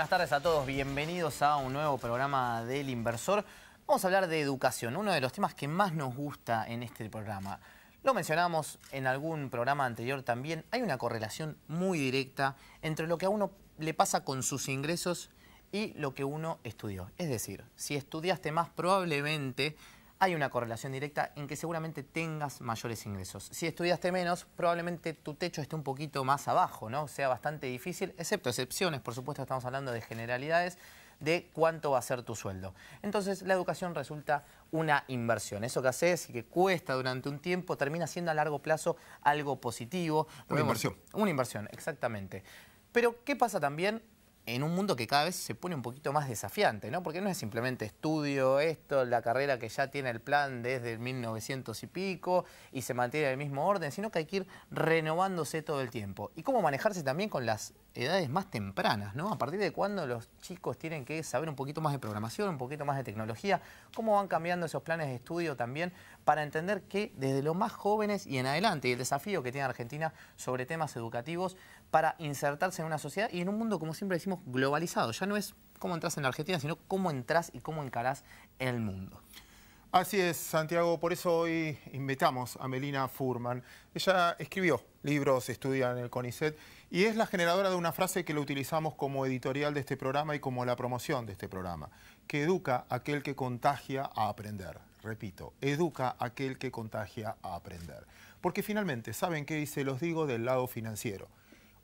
buenas tardes a todos. Bienvenidos a un nuevo programa del Inversor. Vamos a hablar de educación, uno de los temas que más nos gusta en este programa. Lo mencionamos en algún programa anterior también. Hay una correlación muy directa entre lo que a uno le pasa con sus ingresos y lo que uno estudió. Es decir, si estudiaste más, probablemente hay una correlación directa en que seguramente tengas mayores ingresos. Si estudiaste menos, probablemente tu techo esté un poquito más abajo, ¿no? Sea bastante difícil, excepto excepciones, por supuesto, estamos hablando de generalidades, de cuánto va a ser tu sueldo. Entonces, la educación resulta una inversión. Eso que haces y que cuesta durante un tiempo termina siendo a largo plazo algo positivo. Una inversión. Una inversión, exactamente. Pero, ¿qué pasa también en un mundo que cada vez se pone un poquito más desafiante, ¿no? Porque no es simplemente estudio esto, la carrera que ya tiene el plan desde el 1900 y pico y se mantiene en el mismo orden, sino que hay que ir renovándose todo el tiempo. Y cómo manejarse también con las edades más tempranas, ¿no? A partir de cuándo los chicos tienen que saber un poquito más de programación, un poquito más de tecnología, cómo van cambiando esos planes de estudio también para entender que desde los más jóvenes y en adelante, y el desafío que tiene Argentina sobre temas educativos para insertarse en una sociedad y en un mundo, como siempre decimos, globalizado. Ya no es cómo entras en Argentina, sino cómo entras y cómo encarás el mundo. Así es, Santiago, por eso hoy invitamos a Melina Furman. Ella escribió libros, estudia en el CONICET y es la generadora de una frase que lo utilizamos como editorial de este programa y como la promoción de este programa, que educa a aquel que contagia a aprender. Repito, educa a aquel que contagia a aprender. Porque finalmente, ¿saben qué? Y se los digo del lado financiero.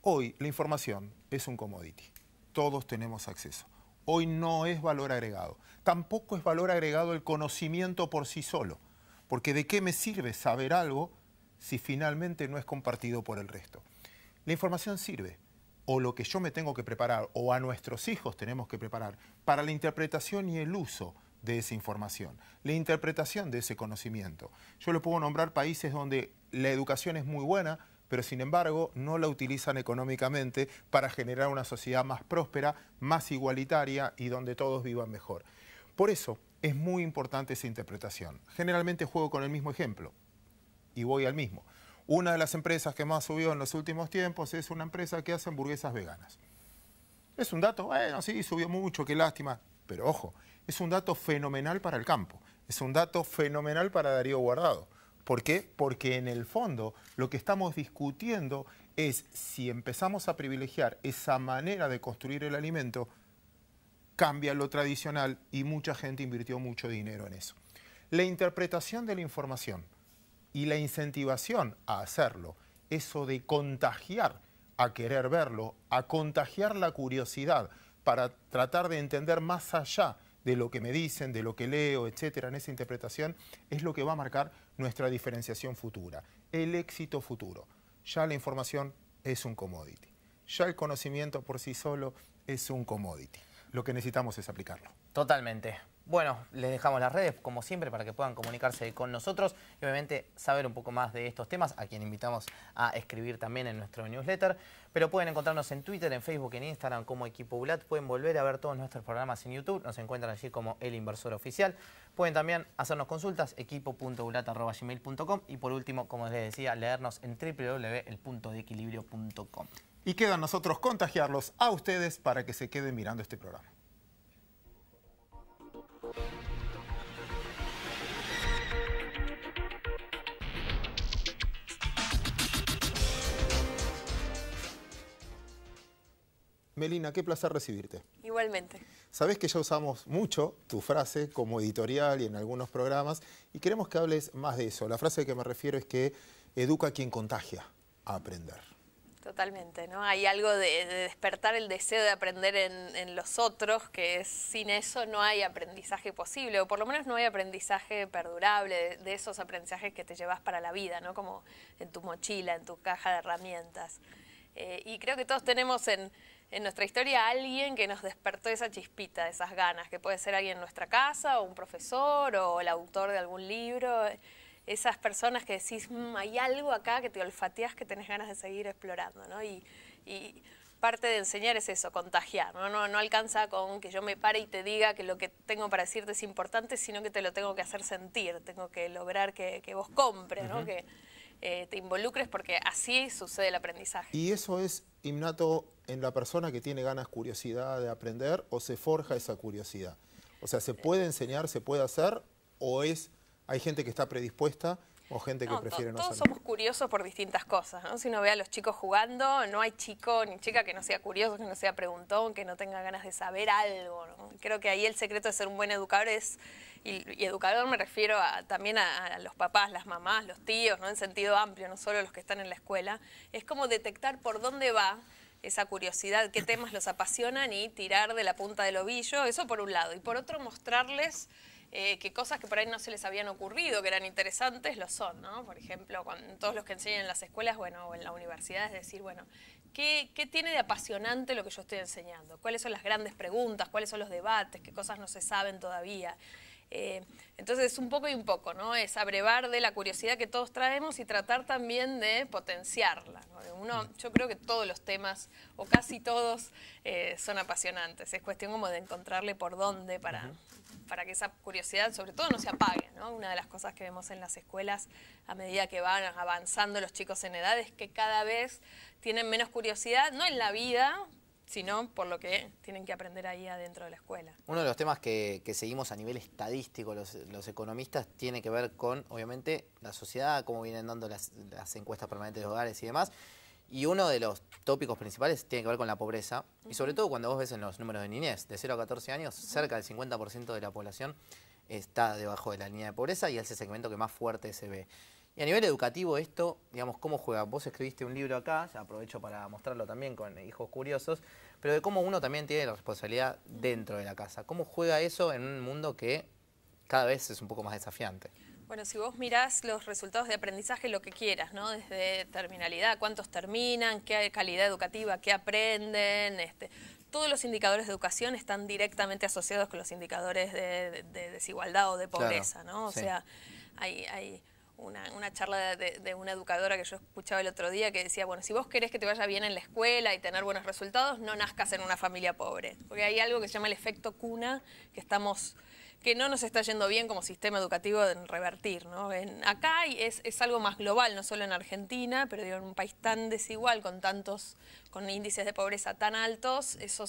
Hoy la información es un commodity. Todos tenemos acceso. Hoy no es valor agregado. Tampoco es valor agregado el conocimiento por sí solo. Porque ¿de qué me sirve saber algo si finalmente no es compartido por el resto? La información sirve, o lo que yo me tengo que preparar, o a nuestros hijos tenemos que preparar, para la interpretación y el uso de esa información, la interpretación de ese conocimiento. Yo le puedo nombrar países donde la educación es muy buena, pero sin embargo no la utilizan económicamente para generar una sociedad más próspera, más igualitaria y donde todos vivan mejor. Por eso es muy importante esa interpretación. Generalmente juego con el mismo ejemplo y voy al mismo. Una de las empresas que más subió en los últimos tiempos es una empresa que hace hamburguesas veganas. Es un dato, bueno, sí, subió mucho, qué lástima, pero ojo, es un dato fenomenal para el campo, es un dato fenomenal para Darío Guardado. ¿Por qué? Porque en el fondo lo que estamos discutiendo es si empezamos a privilegiar esa manera de construir el alimento, cambia lo tradicional y mucha gente invirtió mucho dinero en eso. La interpretación de la información y la incentivación a hacerlo, eso de contagiar a querer verlo, a contagiar la curiosidad para tratar de entender más allá de lo que me dicen, de lo que leo, etcétera, en esa interpretación, es lo que va a marcar nuestra diferenciación futura, el éxito futuro. Ya la información es un commodity, ya el conocimiento por sí solo es un commodity. Lo que necesitamos es aplicarlo. Totalmente. Bueno, les dejamos las redes, como siempre, para que puedan comunicarse con nosotros y obviamente saber un poco más de estos temas, a quien invitamos a escribir también en nuestro newsletter. Pero pueden encontrarnos en Twitter, en Facebook, en Instagram como Equipo ULAT. Pueden volver a ver todos nuestros programas en YouTube. Nos encuentran allí como El Inversor Oficial. Pueden también hacernos consultas, equipo.ulat.gmail.com y por último, como les decía, leernos en www.elpuntodeequilibrio.com. Y quedan nosotros contagiarlos a ustedes para que se queden mirando este programa. Melina, qué placer recibirte. Igualmente. Sabes que ya usamos mucho tu frase como editorial y en algunos programas y queremos que hables más de eso. La frase a que me refiero es que educa a quien contagia a aprender. Totalmente, ¿no? Hay algo de, despertar el deseo de aprender en, los otros, que sin eso no hay aprendizaje posible, o por lo menos no hay aprendizaje perdurable, de, esos aprendizajes que te llevas para la vida, ¿no? Como en tu mochila, en tu caja de herramientas. Eh, y creo que todos tenemos en, en nuestra historia alguien que nos despertó esa chispita, esas ganas, que puede ser alguien en nuestra casa, o un profesor, o el autor de algún libro, esas personas que decís, mm, hay algo acá que te olfateas que tenés ganas de seguir explorando, ¿no? Y, parte de enseñar es eso, contagiar, ¿no? ¿no? alcanza con que yo me pare y te diga que lo que tengo para decirte es importante, sino que te lo tengo que hacer sentir, tengo que lograr que, vos compres, ¿no? que, eh, te involucres porque así sucede el aprendizaje. ¿Y eso es innato en la persona que tiene ganas, curiosidad de aprender o se forja esa curiosidad? O sea, ¿se puede enseñar, se puede hacer o es hay gente que está predispuesta o gente que prefiere no Todos somos curiosos por distintas cosas, ¿no? Si uno ve a los chicos jugando, no hay chico ni chica que no sea curioso, que no sea preguntón, que no tenga ganas de saber algo, Creo que ahí el secreto de ser un buen educador es y, educador me refiero también a, los papás, las mamás, los tíos, ¿no? en sentido amplio, no solo los que están en la escuela, es como detectar por dónde va esa curiosidad, qué temas los apasionan y tirar de la punta del ovillo, eso por un lado, y por otro mostrarles eh, que cosas que por ahí no se les habían ocurrido, que eran interesantes, lo son, ¿no? Por ejemplo, con todos los que enseñan en las escuelas, bueno, o en la universidad, es decir, bueno, ¿qué, tiene de apasionante lo que yo estoy enseñando? ¿Cuáles son las grandes preguntas? ¿Cuáles son los debates? ¿Qué cosas no se saben todavía? Eh, entonces, un poco y un poco, ¿no? Es abrevar de la curiosidad que todos traemos y tratar también de potenciarla. yo creo que todos los temas, o casi todos, eh, son apasionantes. Es cuestión como de encontrarle por dónde para, para que esa curiosidad, sobre todo, no se apague, ¿no? Una de las cosas que vemos en las escuelas a medida que van avanzando los chicos en edad es que cada vez tienen menos curiosidad, no en la vida, sino por lo que tienen que aprender ahí adentro de la escuela. Uno de los temas que, seguimos a nivel estadístico los, economistas tiene que ver con, obviamente, la sociedad, cómo vienen dando las, encuestas permanentes de hogares y demás. Y uno de los tópicos principales tiene que ver con la pobreza, y sobre todo cuando vos ves en los números de niñez, de 0 a 14 años, cerca del 50% de la población está debajo de la línea de pobreza y es el segmento que más fuerte se ve. Y a nivel educativo esto, digamos, ¿cómo juega? Vos escribiste un libro acá, aprovecho para mostrarlo también con hijos curiosos, pero de cómo uno también tiene la responsabilidad dentro de la casa. ¿Cómo juega eso en un mundo que cada vez es un poco más desafiante? Bueno, si vos mirás los resultados de aprendizaje, lo que quieras, ¿no? Desde terminalidad, cuántos terminan, qué calidad educativa, qué aprenden, este, todos los indicadores de educación están directamente asociados con los indicadores de, desigualdad o de pobreza, ¿no? O sea, hay una, charla de, una educadora que yo escuchaba el otro día que decía, bueno, si vos querés que te vaya bien en la escuela y tener buenos resultados, no nazcas en una familia pobre. Porque hay algo que se llama el efecto cuna, que estamos que no nos está yendo bien como sistema educativo en revertir. ¿no? En, acá es, es algo más global, no solo en Argentina, pero en un país tan desigual, con tantos, con índices de pobreza tan altos, eso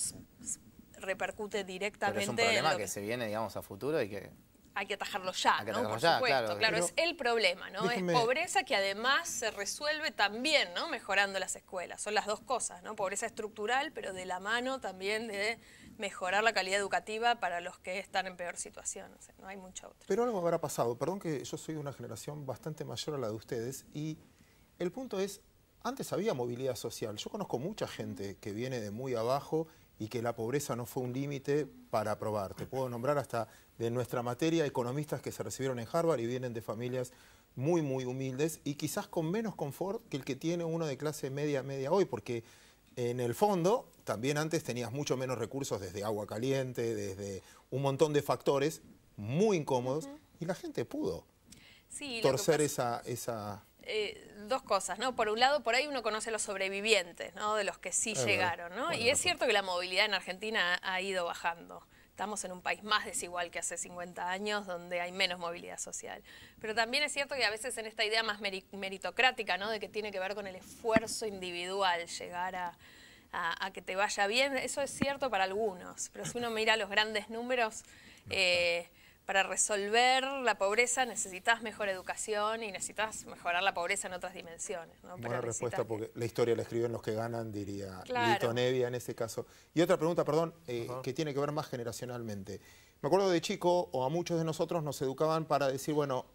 repercute directamente. Pero es un problema que se viene, digamos, a futuro y que hay que atajarlo ya, ¿no? Por supuesto, claro. es el problema, ¿no? Es pobreza que además se resuelve también, ¿no? Mejorando las escuelas. Son las dos cosas, ¿no? Pobreza estructural, pero de la mano también de mejorar la calidad educativa para los que están en peor situación. no hay mucha otra. Pero algo habrá pasado. Perdón que yo soy de una generación bastante mayor a la de ustedes y el punto es, antes había movilidad social. Yo conozco mucha gente que viene de muy abajo y que la pobreza no fue un límite para probar. Te puedo nombrar hasta de nuestra materia, economistas que se recibieron en Harvard y vienen de familias muy, muy humildes y quizás con menos confort que el que tiene uno de clase media, media hoy, porque en el fondo también antes tenías mucho menos recursos desde agua caliente, desde un montón de factores muy incómodos y la gente pudo torcer esa... esa eh, dos cosas, ¿no? Por un lado, por ahí uno conoce los sobrevivientes, ¿no? De los que sí llegaron, ¿no? y es cierto que la movilidad en Argentina ha ido bajando. Estamos en un país más desigual que hace 50 años, donde hay menos movilidad social. Pero también es cierto que a veces en esta idea más meritocrática, ¿no? de que tiene que ver con el esfuerzo individual, llegar a, que te vaya bien, eso es cierto para algunos. Pero si uno mira los grandes números, para resolver la pobreza necesitas mejor educación y necesitas mejorar la pobreza en otras dimensiones. Buena respuesta, porque la historia la escriben los que ganan, diría Lito Nevia en ese caso. Y otra pregunta, perdón, eh, que tiene que ver más generacionalmente. Me acuerdo de chico, o a muchos de nosotros nos educaban para decir, bueno,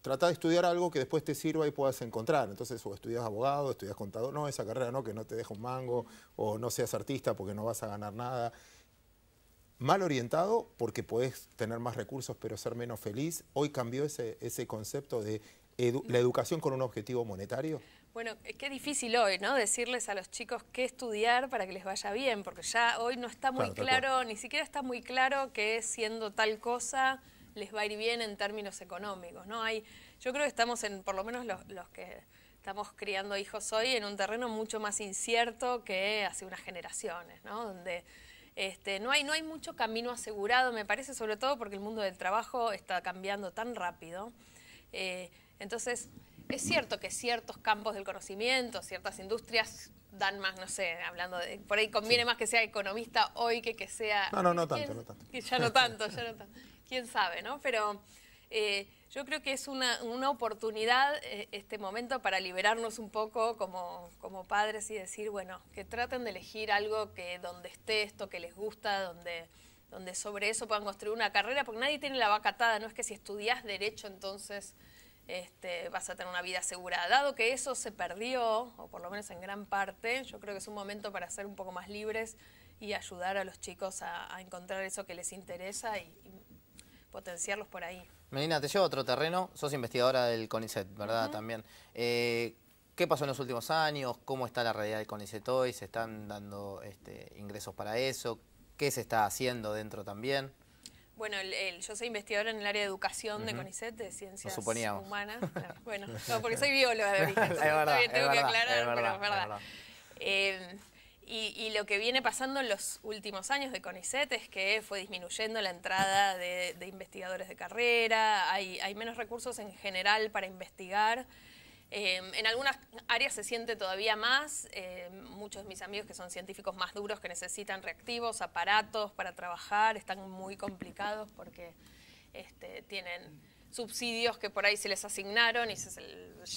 trata de estudiar algo que después te sirva y puedas encontrar. Entonces, o estudias abogado, estudias contador, no, esa carrera no, que no te deja un mango, o no seas artista porque no vas a ganar nada mal orientado porque puedes tener más recursos pero ser menos feliz. Hoy cambió ese, ese concepto de la educación con un objetivo monetario. Bueno, eh, qué difícil hoy, ¿no? Decirles a los chicos qué estudiar para que les vaya bien, porque ya hoy no está muy claro, ni siquiera está muy claro que siendo tal cosa les va a ir bien en términos económicos, ¿no? Hay, yo creo que estamos en, por lo menos los, que estamos criando hijos hoy, en un terreno mucho más incierto que hace unas generaciones, ¿no? Donde este, no, hay, no hay mucho camino asegurado, me parece, sobre todo porque el mundo del trabajo está cambiando tan rápido. Eh, entonces, es cierto que ciertos campos del conocimiento, ciertas industrias dan más, no sé, hablando de, por ahí conviene más que sea economista hoy que que sea... No, no, no tanto, no tanto. Ya no tanto, ya no tanto. Quién sabe, ¿no? Pero eh, yo creo que es una, oportunidad eh, este momento para liberarnos un poco como, padres y decir, bueno, que traten de elegir algo que donde esté esto que les gusta, donde, donde sobre eso puedan construir una carrera, porque nadie tiene la vaca atada, no es que si estudias derecho entonces este, vas a tener una vida segura. Dado que eso se perdió, o por lo menos en gran parte, yo creo que es un momento para ser un poco más libres y ayudar a los chicos a, encontrar eso que les interesa y potenciarlos por ahí. Melina, te llevo a otro terreno. Sos investigadora del CONICET, ¿verdad? También. Eh, ¿Qué pasó en los últimos años? ¿Cómo está la realidad del CONICET hoy? ¿Se están dando este, ingresos para eso? ¿Qué se está haciendo dentro también? Bueno, yo soy investigadora en el área de educación de CONICET, de ciencias humanas. bueno, porque soy bióloga de tengo que aclarar, pero es verdad. Eh, y, lo que viene pasando en los últimos años de CONICET es que fue disminuyendo la entrada de, investigadores de carrera, hay, menos recursos en general para investigar. Em, en algunas áreas se siente todavía más, em, muchos de mis amigos que son científicos más duros que necesitan reactivos, aparatos para trabajar, están muy complicados porque este, tienen subsidios que por ahí se les asignaron y se,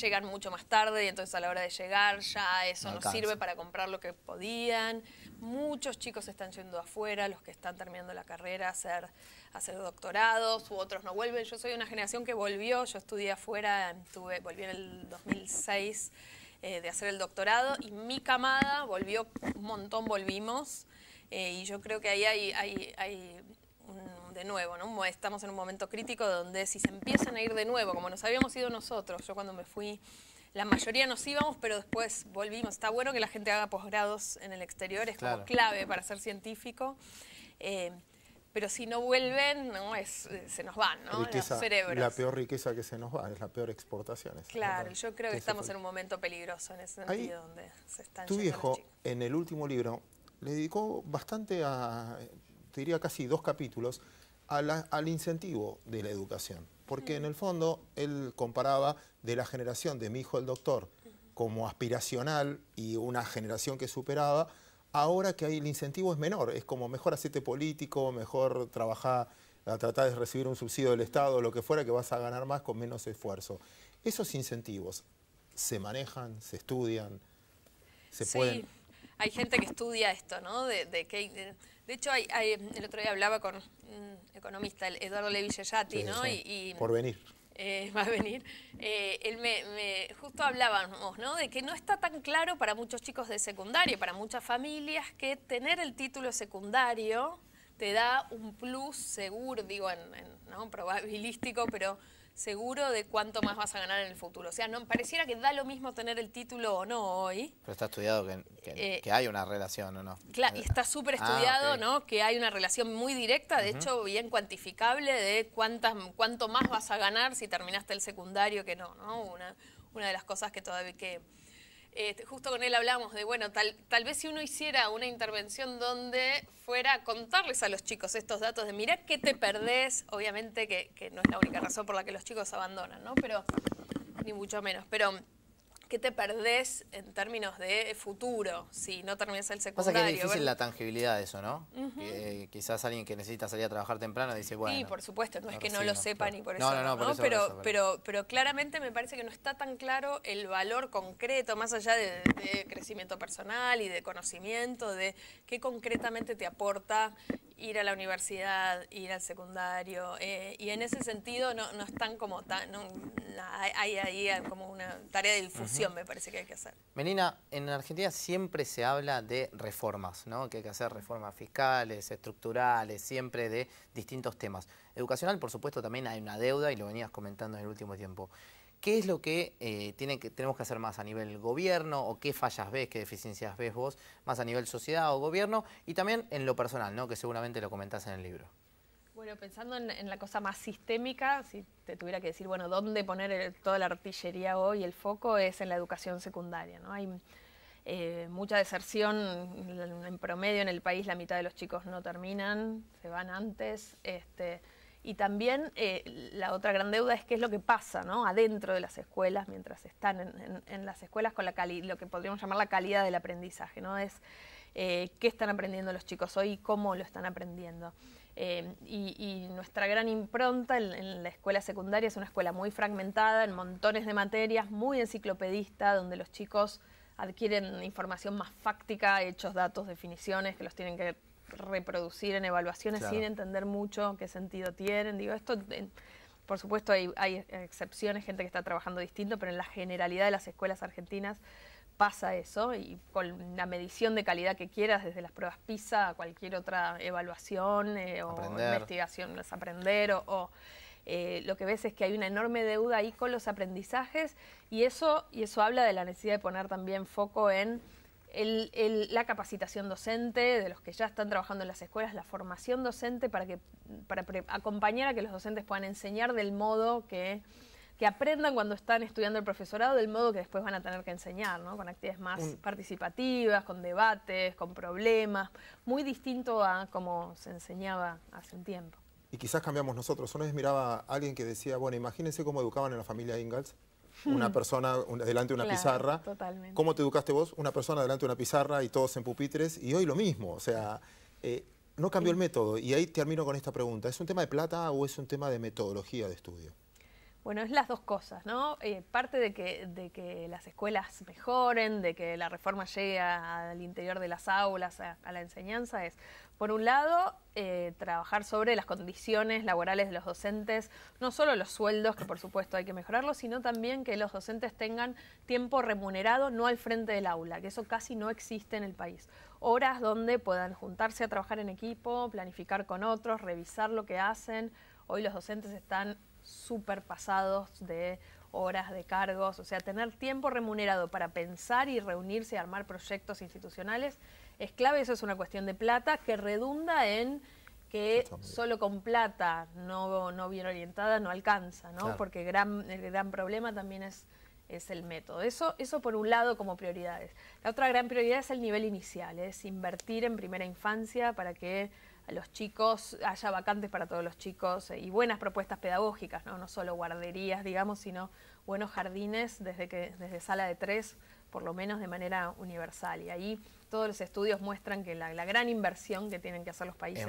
llegan mucho más tarde y entonces a la hora de llegar ya eso no, sirve para comprar lo que podían. Muchos chicos están yendo afuera, los que están terminando la carrera, a hacer, doctorados u otros no vuelven. Yo soy una generación que volvió, yo estudié afuera, tuve, volví en el 2006 eh, de hacer el doctorado y mi camada volvió, un montón volvimos. Eh, y yo creo que ahí hay, hay, hay de nuevo, ¿no? Estamos en un momento crítico donde si se empiezan a ir de nuevo, como nos habíamos ido nosotros, yo cuando me fui, la mayoría nos íbamos, pero después volvimos. Está bueno que la gente haga posgrados en el exterior, es como clave para ser científico. Eh, pero si no vuelven, no es, eh, se nos van, ¿no? La peor riqueza que se nos va, es la peor exportación. Claro, yo creo que estamos en un momento peligroso en ese sentido, donde Tu viejo, en el último libro, le dedicó bastante a, te diría casi dos capítulos, al incentivo de la educación. Porque en el fondo él comparaba de la generación de mi hijo el doctor como aspiracional y una generación que superaba, ahora que hay, el incentivo es menor, es como mejor hacerte político, mejor trabajar, tratar de recibir un subsidio del Estado, lo que fuera, que vas a ganar más con menos esfuerzo. Esos incentivos se manejan, se estudian, se sí. pueden... Hay gente que estudia esto, ¿no? De, de de hecho, hay, el otro día hablaba con un economista, Eduardo Levillegati, ¿no? Y, Por venir. Eh, va a venir. Eh, él me, justo hablábamos, ¿no? De que no está tan claro para muchos chicos de secundario, para muchas familias, que tener el título secundario te da un plus seguro, digo, en, ¿no? probabilístico, pero seguro de cuánto más vas a ganar en el futuro. O sea, no pareciera que da lo mismo tener el título o no hoy. Pero está estudiado que, eh, hay una relación o no. Claro, y está súper ah, estudiado, ¿no? Que hay una relación muy directa, de hecho, bien cuantificable, de cuántas, cuánto más vas a ganar si terminaste el secundario que no, ¿no? Una, una de las cosas que todavía que este, justo con él hablamos de, bueno, tal, tal vez si uno hiciera una intervención donde fuera a contarles a los chicos estos datos de mirá qué te perdés, obviamente que, que no es la única razón por la que los chicos abandonan, ¿no? Pero, ni mucho menos, pero ¿Qué te perdés en términos de futuro si no terminas el secundario? Pasa que es difícil la tangibilidad de eso, ¿no? Eh, quizás alguien que necesita salir a trabajar temprano dice, bueno... Sí, por supuesto, no, es que no lo sepan ni por eso... No, no, no, pero, pero, pero, claramente me parece que no está tan claro el valor concreto, más allá de, crecimiento personal y de conocimiento, de qué concretamente te aporta ir a la universidad, ir al secundario. Eh, y en ese sentido no, no están como tan hay ahí como una tarea de difusión, me parece que hay que hacer. Menina, en Argentina siempre se habla de reformas, ¿no? Que hay que hacer reformas fiscales, estructurales, siempre de distintos temas. Educacional, por supuesto, también hay una deuda y lo venías comentando en el último tiempo. ¿Qué es lo que, eh, que tenemos que hacer más a nivel gobierno o qué fallas ves, qué deficiencias ves vos, más a nivel sociedad o gobierno y también en lo personal, ¿no? que seguramente lo comentás en el libro? Pero pensando en, la cosa más sistémica, si te tuviera que decir, bueno, dónde poner toda la artillería hoy, el foco es en la educación secundaria, ¿no? Hay eh, mucha deserción, en promedio en el país la mitad de los chicos no terminan, se van antes, este, y también eh, la otra gran deuda es qué es lo que pasa adentro de las escuelas, mientras están en, las escuelas, con la lo que podríamos llamar la calidad del aprendizaje. ¿no? Es eh, qué están aprendiendo los chicos hoy y cómo lo están aprendiendo. Eh, y, nuestra gran impronta en, la escuela secundaria es una escuela muy fragmentada, en montones de materias, muy enciclopedista, donde los chicos adquieren información más fáctica, hechos, datos, definiciones, que los tienen que reproducir en evaluaciones sin entender mucho qué sentido tienen. Digo, esto, por supuesto, hay excepciones, gente que está trabajando distinto, pero en la generalidad de las escuelas argentinas pasa eso y con la medición de calidad que quieras, desde las pruebas PISA a cualquier otra evaluación eh, o investigación, las aprender o, eh, lo que ves es que hay una enorme deuda ahí con los aprendizajes y eso, y eso habla de la necesidad de poner también foco en la capacitación docente de los que ya están trabajando en las escuelas, la formación docente para, que, para acompañar a que los docentes puedan enseñar del modo que que aprendan cuando están estudiando el profesorado del modo que después van a tener que enseñar, con actividades más participativas, con debates, con problemas, muy distinto a como se enseñaba hace un tiempo. Y quizás cambiamos nosotros. Una vez miraba a alguien que decía, bueno, imagínense cómo educaban en la familia Ingalls, una persona delante de una pizarra. Totalmente. ¿Cómo te educaste vos? Una persona delante de una pizarra y todos en pupitres. Y hoy lo mismo, o sea, eh, no cambió el método. Y ahí termino con esta pregunta. ¿Es un tema de plata o es un tema de metodología de estudio? Bueno, es las dos cosas, ¿no? Eh, parte de que, de que, las escuelas mejoren, de que la reforma llegue al interior de las aulas, a, la enseñanza, es, por un lado, eh, trabajar sobre las condiciones laborales de los docentes, no solo los sueldos, que por supuesto hay que mejorarlos, sino también que los docentes tengan tiempo remunerado no al frente del aula, que eso casi no existe en el país. Horas donde puedan juntarse a trabajar en equipo, planificar con otros, revisar lo que hacen. Hoy los docentes están superpasados pasados de horas de cargos, o sea, tener tiempo remunerado para pensar y reunirse y armar proyectos institucionales es clave, eso es una cuestión de plata que redunda en que solo con plata no, no bien orientada no alcanza, ¿no? Porque gran, el gran problema también es, es el método. Eso, eso por un lado como prioridades. La otra gran prioridad es el nivel inicial, es invertir en primera infancia para que a los chicos, haya vacantes para todos los chicos eh, y buenas propuestas pedagógicas, ¿no? no solo guarderías, digamos, sino buenos jardines desde, que, desde sala de tres, por lo menos de manera universal. Y ahí todos los estudios muestran que la, gran inversión que tienen que hacer los países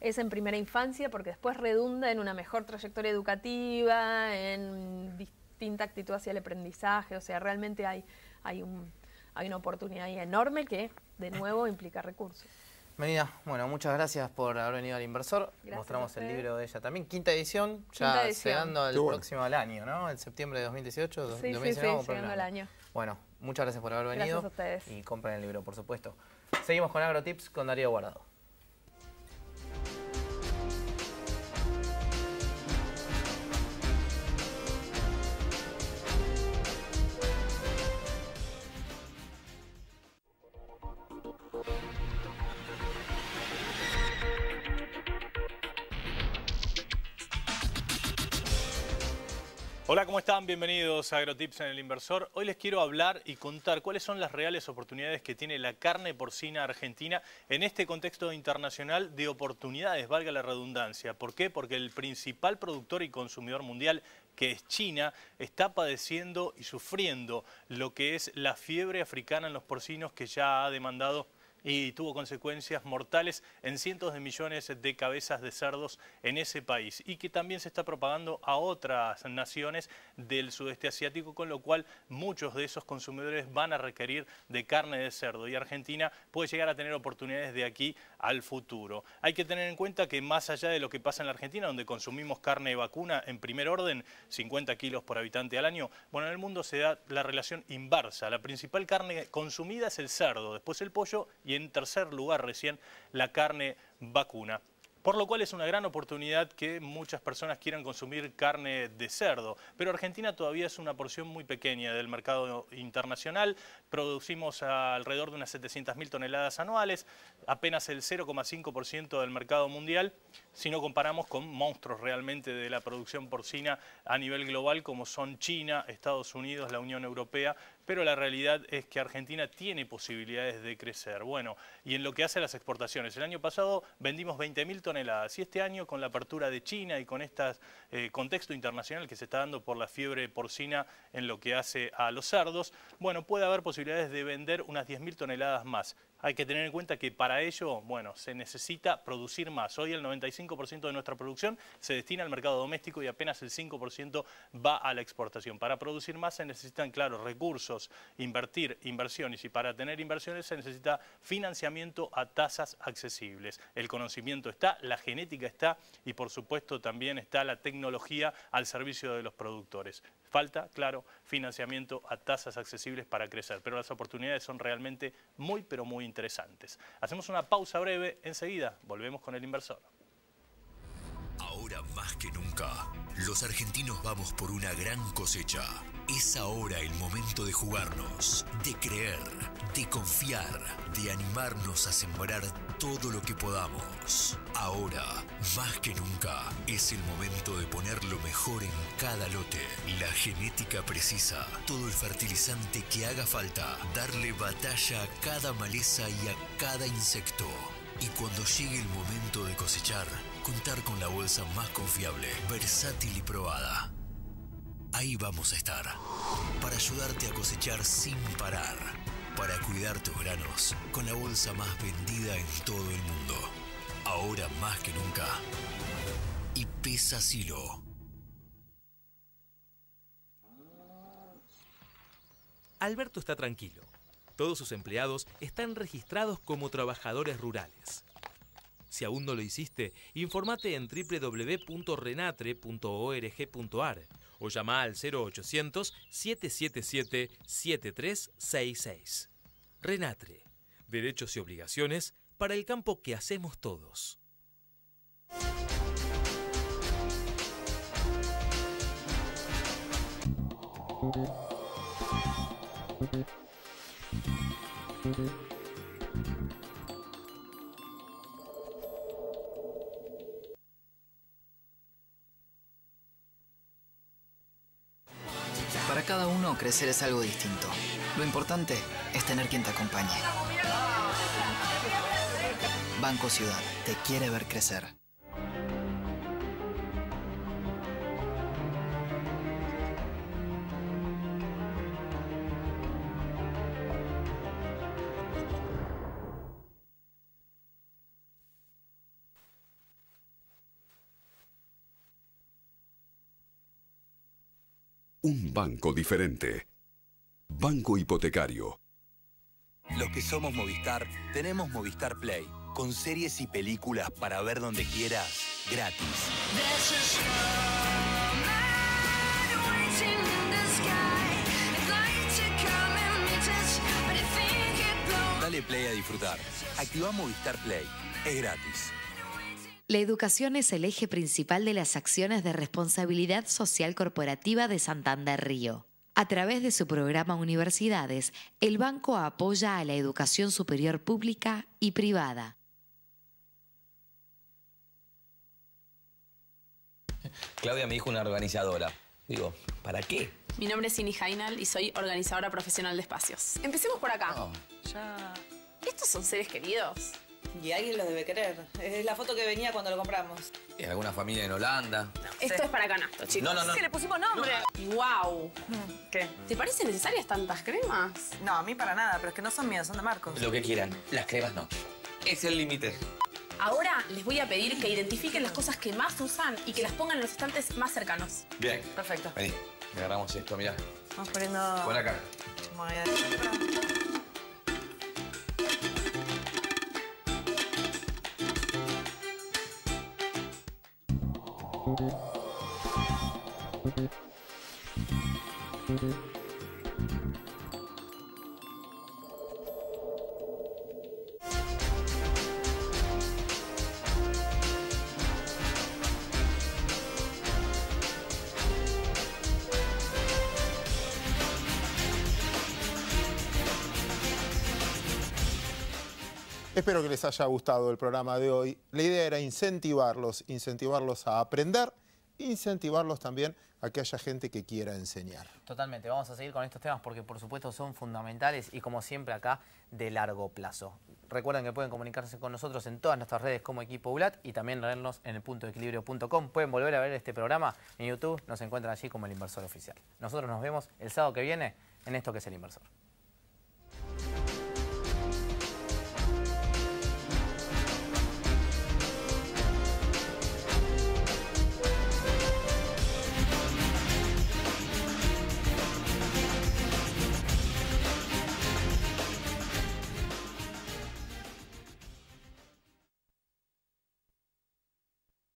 es, en primera infancia porque después redunda en una mejor trayectoria educativa, en distinta actitud hacia el aprendizaje, o sea, realmente hay, hay, un, hay una oportunidad enorme que de nuevo implica recursos. Venida, bueno, muchas gracias por haber venido al Inversor. Mostramos el libro de ella también. Quinta edición, ya llegando al próximo al año, ¿no? El septiembre de 2018, sí, 2019. Sí, sí, llegando al año. Bueno, muchas gracias por haber venido. Y compren el libro, por supuesto. Seguimos con AgroTips con Darío Guardado. Hola, ¿cómo están? Bienvenidos a AgroTips en el Inversor. Hoy les quiero hablar y contar cuáles son las reales oportunidades que tiene la carne porcina argentina en este contexto internacional de oportunidades, valga la redundancia. ¿Por qué? Porque el principal productor y consumidor mundial que es China, está padeciendo y sufriendo lo que es la fiebre africana en los porcinos que ya ha demandado y tuvo consecuencias mortales en cientos de millones de cabezas de cerdos en ese país y que también se está propagando a otras naciones del sudeste asiático, con lo cual muchos de esos consumidores van a requerir de carne de cerdo y Argentina puede llegar a tener oportunidades de aquí al futuro. Hay que tener en cuenta que más allá de lo que pasa en la Argentina, donde consumimos carne de vacuna en primer orden, 50 kilos por habitante al año, bueno, en el mundo se da la relación inversa. La principal carne consumida es el cerdo, después el pollo y y en tercer lugar recién la carne vacuna. Por lo cual es una gran oportunidad que muchas personas quieran consumir carne de cerdo. Pero Argentina todavía es una porción muy pequeña del mercado internacional. Producimos alrededor de unas 700.000 toneladas anuales, apenas el 0,5% del mercado mundial, si no comparamos con monstruos realmente de la producción porcina a nivel global, como son China, Estados Unidos, la Unión Europea, pero la realidad es que Argentina tiene posibilidades de crecer. Bueno, y en lo que hace a las exportaciones, el año pasado vendimos 20.000 toneladas y este año con la apertura de China y con este contexto internacional que se está dando por la fiebre porcina en lo que hace a los cerdos, bueno, puede haber posibilidades de vender unas 10.000 toneladas más. Hay que tener en cuenta que para ello, bueno, se necesita producir más. Hoy el 95% de nuestra producción se destina al mercado doméstico y apenas el 5% va a la exportación. Para producir más se necesitan, claro, recursos, invertir, inversiones y para tener inversiones se necesita financiamiento a tasas accesibles. El conocimiento está, la genética está y por supuesto también está la tecnología al servicio de los productores. Falta, claro, financiamiento a tasas accesibles para crecer, pero las oportunidades son realmente muy, pero muy interesantes. Hacemos una pausa breve, enseguida volvemos con el inversor. Ahora más que nunca, los argentinos vamos por una gran cosecha. Es ahora el momento de jugarnos, de creer, de confiar, de animarnos a sembrar todo lo que podamos. Ahora, más que nunca, es el momento de poner lo mejor en cada lote. La genética precisa, todo el fertilizante que haga falta, darle batalla a cada maleza y a cada insecto. Y cuando llegue el momento de cosechar, contar con la bolsa más confiable, versátil y probada. Ahí vamos a estar, para ayudarte a cosechar sin parar, para cuidar tus granos, con la bolsa más vendida en todo el mundo, ahora más que nunca. Y pesa silo. Alberto está tranquilo. Todos sus empleados están registrados como trabajadores rurales. Si aún no lo hiciste, informate en www.renatre.org.ar o llama al 0800 777 7366. Renatre. Derechos y obligaciones para el campo que hacemos todos. cada uno crecer es algo distinto. Lo importante es tener quien te acompañe. Banco Ciudad, te quiere ver crecer. Un banco diferente. Banco hipotecario. Los que somos Movistar, tenemos Movistar Play, con series y películas para ver donde quieras, gratis. Dale play a disfrutar. Activa Movistar Play. Es gratis. La educación es el eje principal de las acciones de responsabilidad social corporativa de Santander Río. A través de su programa Universidades, el banco apoya a la educación superior pública y privada. Claudia me dijo una organizadora. Digo, ¿para qué? Mi nombre es Cini Jainal y soy organizadora profesional de espacios. Empecemos por acá. Ah. ya... ¿Estos son seres queridos? Y alguien lo debe querer. Es la foto que venía cuando lo compramos. ¿Y alguna familia en Holanda. Esto es para canasto, chicos. No, no, no. Es que le pusimos nombre. ¡Guau! ¿Qué? ¿Te parecen necesarias tantas cremas? No, a mí para nada, pero es que no son mías, son de Marcos. Lo que quieran. Las cremas no. Es el límite. Ahora les voy a pedir que identifiquen las cosas que más usan y que las pongan en los estantes más cercanos. Bien. Perfecto. Vení, agarramos esto, mirá. Vamos poniendo... Por acá. Espero que les haya gustado el programa de hoy. La idea era incentivarlos, incentivarlos a aprender incentivarlos también a que haya gente que quiera enseñar. Totalmente, vamos a seguir con estos temas porque por supuesto son fundamentales y como siempre acá de largo plazo. Recuerden que pueden comunicarse con nosotros en todas nuestras redes como Equipo ULAT y también leernos en el puntoequilibrio.com. Pueden volver a ver este programa en YouTube, nos encuentran allí como el inversor oficial. Nosotros nos vemos el sábado que viene en esto que es el inversor.